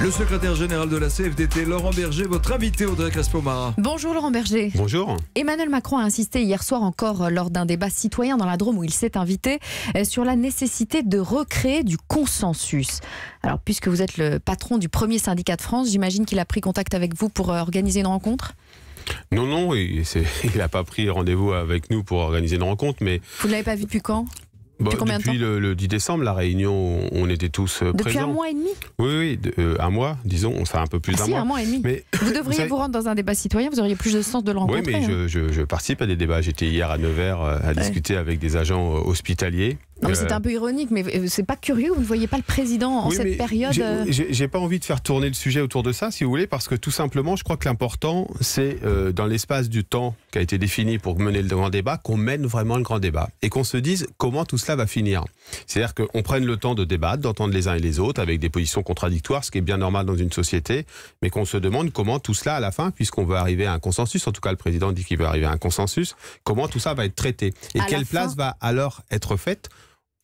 Le secrétaire général de la CFDT, Laurent Berger, votre invité, Audrey crespo Bonjour Laurent Berger. Bonjour. Emmanuel Macron a insisté hier soir encore euh, lors d'un débat citoyen dans la Drôme où il s'est invité euh, sur la nécessité de recréer du consensus. Alors, puisque vous êtes le patron du premier syndicat de France, j'imagine qu'il a pris contact avec vous pour euh, organiser une rencontre non, non, il n'a pas pris rendez-vous avec nous pour organiser une rencontre, mais... Vous ne l'avez pas vu depuis quand bah, depuis, le, le, 10 décembre, la réunion, on était tous depuis présents. Depuis un mois et demi Oui, oui, euh, un mois, disons, on un peu plus ah d'un si, un mois et demi. vous devriez vous, rendre dans un débat citoyen, vous auriez plus de sens de le rencontrer. Oui, mais hein. je, participe à des débats. J'étais hier à Nevers euh, à discuter avec des agents euh, hospitaliers euh, c'est un peu ironique, mais euh, c'est pas curieux, vous ne voyez pas le président en cette période euh J'ai pas envie de faire tourner le sujet autour de ça, si vous voulez, parce que tout simplement, je crois que l'important, c'est dans l'espace du temps qui a été défini pour mener le grand débat, qu'on mène vraiment le grand débat et qu'on se dise comment tout cela va finir. C'est-à-dire qu'on prenne le temps de débattre, d'entendre les uns et les autres avec des positions contradictoires, ce qui est bien normal dans une société, mais qu'on se demande comment tout cela, à la fin, puisqu'on veut arriver à un consensus, en tout cas le président dit qu'il veut arriver à un consensus, comment tout ça va être traité et quelle place va alors être faite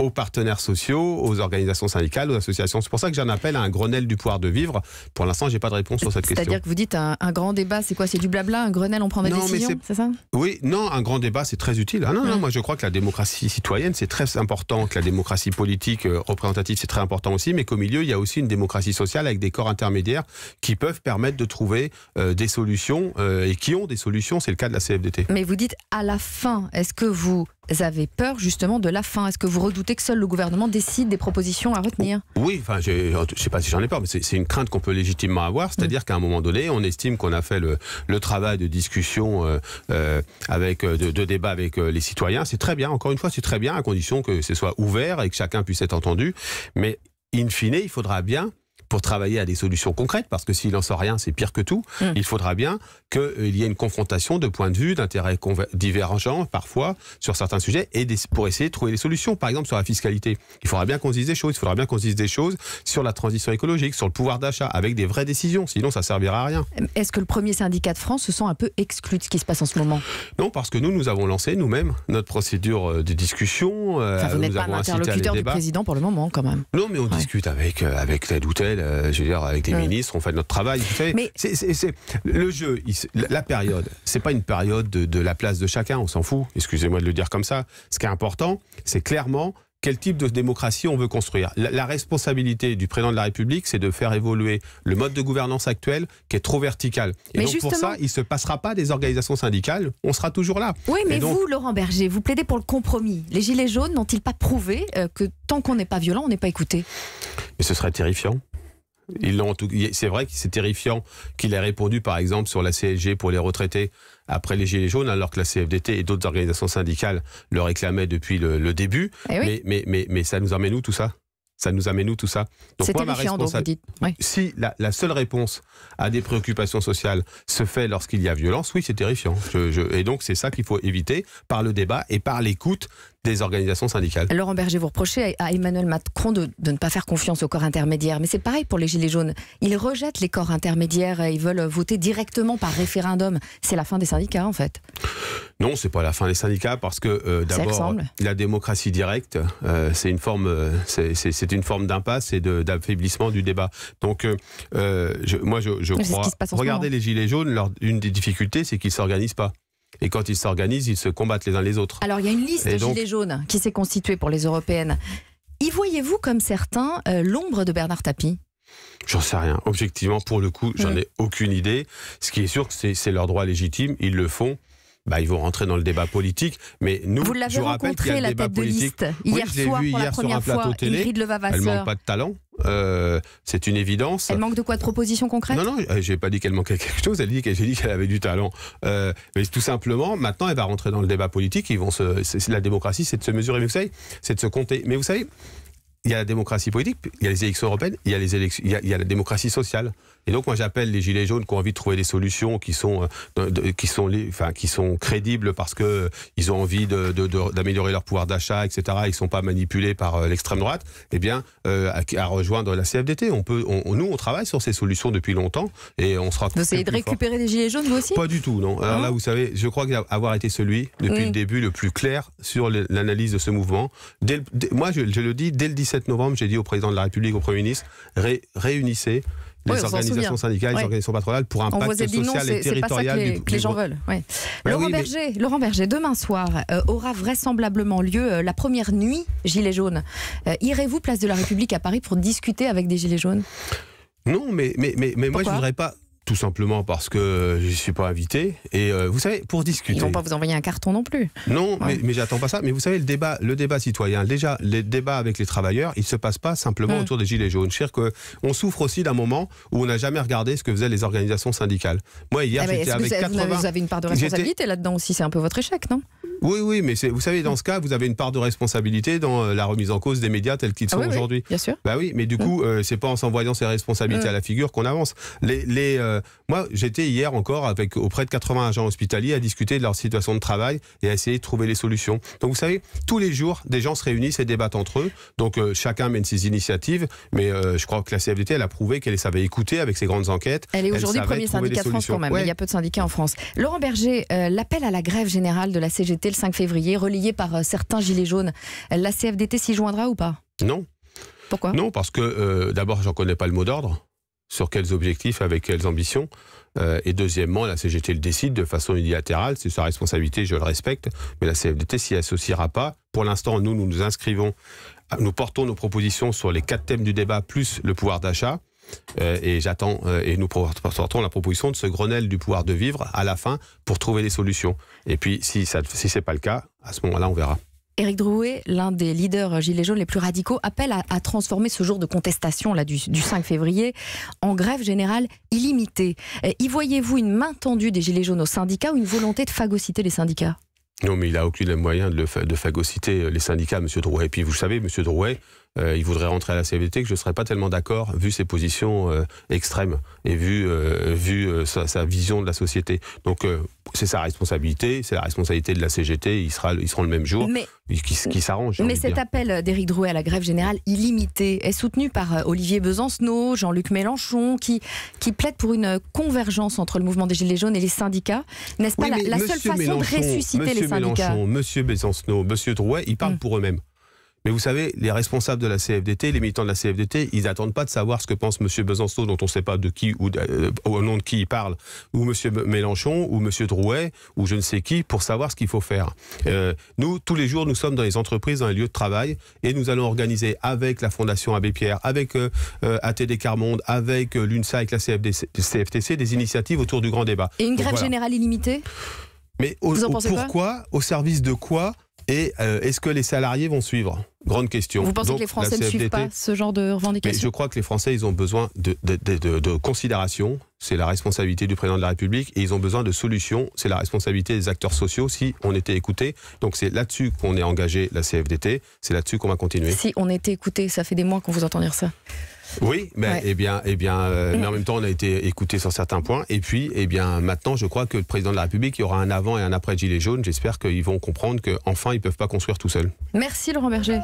aux partenaires sociaux, aux organisations syndicales, aux associations. C'est pour ça que j'en appelle à un Grenelle du pouvoir de vivre. Pour l'instant, j'ai pas de réponse sur cette question. C'est-à-dire que vous dites un, grand débat, c'est quoi C'est du blabla Un Grenelle, on prend des décisions C'est ça Oui, non, un grand débat, c'est très utile. Ah, non, non, moi je crois que la démocratie citoyenne, c'est très important, que la démocratie politique euh, représentative, c'est très important aussi, mais qu'au milieu, il y a aussi une démocratie sociale avec des corps intermédiaires qui peuvent permettre de trouver euh, des solutions euh, et qui ont des solutions. C'est le cas de la CFDT. Mais vous dites à la fin, est-ce que vous vous avez peur justement de la fin Est-ce que vous redoutez que seul le gouvernement décide des propositions à retenir Oui, enfin, je ne sais pas si j'en ai peur, mais c'est une crainte qu'on peut légitimement avoir, c'est-à-dire mm. qu'à un moment donné, on estime qu'on a fait le, travail de discussion euh, euh, avec euh, de, de, débat avec les citoyens. C'est très bien, encore une fois, c'est très bien, à condition que ce soit ouvert et que chacun puisse être entendu. Mais in fine, il faudra bien pour travailler à des solutions concrètes, parce que s'il n'en sort rien, c'est pire que tout, mm. il faudra bien qu'il euh, y ait une confrontation de points de vue, d'intérêts divergents parfois sur certains sujets, et pour essayer de trouver des solutions. Par exemple, sur la fiscalité, il faudra bien qu'on se dise des choses, il faudra bien qu'on dise des choses sur la transition écologique, sur le pouvoir d'achat, avec des vraies décisions, sinon ça servira à rien. Est-ce que le premier syndicat de France se sent un peu exclu de ce qui se passe en ce moment Non, parce que nous, nous avons lancé nous-mêmes notre procédure euh, de discussion. vous euh, n'êtes pas un du président pour le moment, quand même. Non, mais on discute avec, avec tel ou tel euh, je veux dire, avec les ministres, on fait notre travail. c'est le jeu, la période. C'est pas une période de, la place de chacun, on s'en fout. Excusez-moi de le dire comme ça. Ce qui est important, c'est clairement quel type de démocratie on veut construire. La, responsabilité du président de la République, c'est de faire évoluer le mode de gouvernance actuel qui est trop vertical. Et mais donc justement... pour ça, il ne se passera pas des organisations syndicales, on sera toujours là. Oui, mais vous, Laurent Berger, vous plaidez pour le compromis. Les Gilets jaunes n'ont-ils pas prouvé euh, que tant qu'on n'est pas violent, on n'est pas écouté Mais ce serait terrifiant. Ils C'est vrai que c'est terrifiant qu'il ait répondu, par exemple, sur la CLG pour les retraités après les Gilets jaunes, alors que la CFDT et d'autres organisations syndicales le réclamaient depuis le, début. Eh mais, mais, mais, mais, ça nous emmène où tout ça ça nous amène nous tout ça Donc terrifiant, ma responsabilité. Si la, seule réponse à des préoccupations sociales se fait lorsqu'il y a violence, oui, c'est terrifiant. et donc c'est ça qu'il faut éviter par le débat et par l'écoute des organisations syndicales. Laurent Berger, vous reprochez à Emmanuel Macron de, ne pas faire confiance aux corps intermédiaires, mais c'est pareil pour les Gilets jaunes. Ils rejettent les corps intermédiaires, ils veulent voter directement par référendum. C'est la fin des syndicats, en fait. Non, c'est pas la fin des syndicats, parce que euh, d'abord, la démocratie directe, euh, c'est une forme, euh, c'est une forme d'impasse et d'affaiblissement du débat. Donc, euh, euh je, moi, je, je crois. Regardez les Gilets jaunes, une des difficultés, c'est qu'ils ne s'organisent pas. Et quand ils s'organisent, ils se combattent les uns les autres. Alors, il y a une liste de Gilets jaunes qui s'est constituée pour les européennes. Y voyez-vous, comme certains, euh, l'ombre de Bernard Tapie J'en sais rien. Objectivement, pour le coup, j'en mm. ai aucune idée. Ce qui est sûr, c'est leur droit légitime. Ils le font bah, ils vont rentrer dans le débat politique. Mais nous, vous l'avez rencontré, la tête de liste, hier soir, pour hier la première sur un fois, télé. Ingrid Elle manque pas de talent. Euh, c'est une évidence. Elle manque de quoi de propositions concrètes Non, non, euh, j'ai pas dit qu'elle manquait quelque chose. Elle dit qu'elle avait du talent. Euh, mais tout simplement, maintenant, elle va rentrer dans le débat politique. Ils vont se, la démocratie, c'est de se mesurer. Mais vous savez, c'est de se compter. Mais vous savez, il y a la démocratie politique, il y a les élections européennes, il y a, les élections, il y a, la démocratie sociale. Et donc moi j'appelle les gilets jaunes qui ont envie de trouver des solutions qui sont, euh, qui sont, les, enfin, qui sont crédibles parce que euh, ils ont envie d'améliorer leur pouvoir d'achat, etc. Ils ne sont pas manipulés par euh, l'extrême droite. Eh bien à, rejoindre la CFDT. On peut, nous on travaille sur ces solutions depuis longtemps et on sera. Vous essayez de récupérer les gilets jaunes vous aussi Pas du tout, non. Alors là vous savez, je crois avoir été celui depuis le début le plus clair sur l'analyse de ce mouvement. moi je, le dis dès le 17 novembre, j'ai dit au président de la République, au Premier ministre, réunissez les organisations syndicales, les organisations patronales pour un pacte social et territorial. que les, gens veulent. Ben Laurent, Berger, Laurent Berger, demain soir euh, aura vraisemblablement lieu euh, la première nuit Gilets jaunes. Euh, irez-vous place de la République à Paris pour discuter avec des Gilets jaunes Non, mais, mais, mais, mais moi je ne voudrais pas tout simplement parce que je ne suis pas invité. Et euh, vous savez, pour discuter. Ils vont pas vous envoyer un carton non plus. Non, mais, mais j'attends pas ça. Mais vous savez, le débat, le débat citoyen, déjà, les débats avec les travailleurs, il se passe pas simplement mm. autour des gilets jaunes. Je que on souffre aussi d'un moment où on n'a jamais regardé ce que faisaient les organisations syndicales. Moi, hier, ah, j'étais avec 80. Vous avez une part de responsabilité là-dedans aussi. C'est un peu votre échec, non oui, oui, mais vous savez, dans ce cas, vous avez une part de responsabilité dans euh, la remise en cause des médias tels qu'ils ah sont aujourd'hui. bien sûr. Bah oui, mais du coup, ce euh, c'est pas en s'envoyant ses responsabilités à la figure qu'on avance. Les, euh, moi, j'étais hier encore avec auprès de 80 agents hospitaliers à discuter de leur situation de travail et à essayer de trouver les solutions. Donc, vous savez, tous les jours, des gens se réunissent et débattent entre eux. Donc, chacun mène ses initiatives, mais je crois que la CFDT, elle a prouvé qu'elle savait écouter avec ses grandes enquêtes. Elle est aujourd'hui premier syndicat de France quand même, il y a peu de syndicats en France. Laurent Berger, l'appel à la grève générale de la CGT le 5 février, relié par euh, certains gilets jaunes. La CFDT s'y joindra ou pas Non. Pourquoi Non, parce que euh, d'abord, j'en connais pas le mot d'ordre sur quels objectifs, avec quelles ambitions. Euh, et deuxièmement, la CGT le décide de façon unilatérale, c'est sa responsabilité, je le respecte, mais la CFDT s'y associera pas. Pour l'instant, nous, nous nous inscrivons, nous portons nos propositions sur les quatre thèmes du débat, plus le pouvoir d'achat. Euh, et j'attends euh, et nous sortons la proposition de ce Grenelle du pouvoir de vivre à la fin pour trouver des solutions. Et puis si ça si c'est pas le cas, à ce moment-là on verra. Éric Drouet, l'un des leaders gilets jaunes les plus radicaux, appelle à, transformer ce jour de contestation là, du, 5 février en grève générale illimitée. y voyez-vous une main tendue des gilets jaunes aux syndicats ou une volonté de phagocyter les syndicats non, mais il n'a aucun moyen de, le, de, phagocyter euh, les syndicats, M. Drouet. Et puis, vous savez, M. Drouet, euh, il voudrait rentrer à la CGT, que je ne serais pas tellement d'accord vu ses positions euh, extrêmes et vu, euh, vu sa, vision de la société. Donc c'est sa responsabilité, c'est la responsabilité de la CGT, ils, sera, seront le même jour, mais, qui, s'arrange. Mais cet appel d'Éric Drouet à la grève générale illimitée est soutenu par Olivier Besancenot, Jean-Luc Mélenchon, qui, qui plaide pour une convergence entre le mouvement des Gilets jaunes et les syndicats. N'est-ce pas la, seule façon de ressusciter les syndicats Mélenchon, Monsieur Besancenot, Monsieur Drouet, ils parlent hum. pour eux-mêmes. Mais vous savez, les responsables de la CFDT, les militants de la CFDT, ils n'attendent pas de savoir ce que pense M. Besançon, dont on ne sait pas de qui ou euh, au nom de qui il parle, ou M. Mélenchon, ou M. Drouet, ou je ne sais qui, pour savoir ce qu'il faut faire. Euh, nous, tous les jours, nous sommes dans les entreprises, dans les lieux de travail, et nous allons organiser avec la Fondation Abbé Pierre, avec euh, ATD Carmonde, avec l'UNSA, avec la CFTC, des initiatives autour du grand débat. Et une grève générale illimitée mais pourquoi Au service de quoi et euh, est-ce que les salariés vont suivre Grande question. Vous pensez que les Français ne suivent pas ce genre de revendications Je crois que les Français, ils ont besoin de, de considération. C'est la responsabilité du président de la République. Et ils ont besoin de solutions. C'est la responsabilité des acteurs sociaux si on était écouté. Donc c'est là-dessus qu'on est engagé, la CFDT. C'est là-dessus qu'on va continuer. Si on était écouté, ça fait des mois qu'on vous entend dire ça. Oui, ben, eh bien, eh bien euh, mm. mais en même temps, on a été écouté sur certains points. Et puis, eh bien, maintenant, je crois que le président de la République, il y aura un avant et un après Gilet jaune. J'espère qu'ils vont comprendre que enfin, ils ne peuvent pas construire tout seuls. Merci Laurent Berger.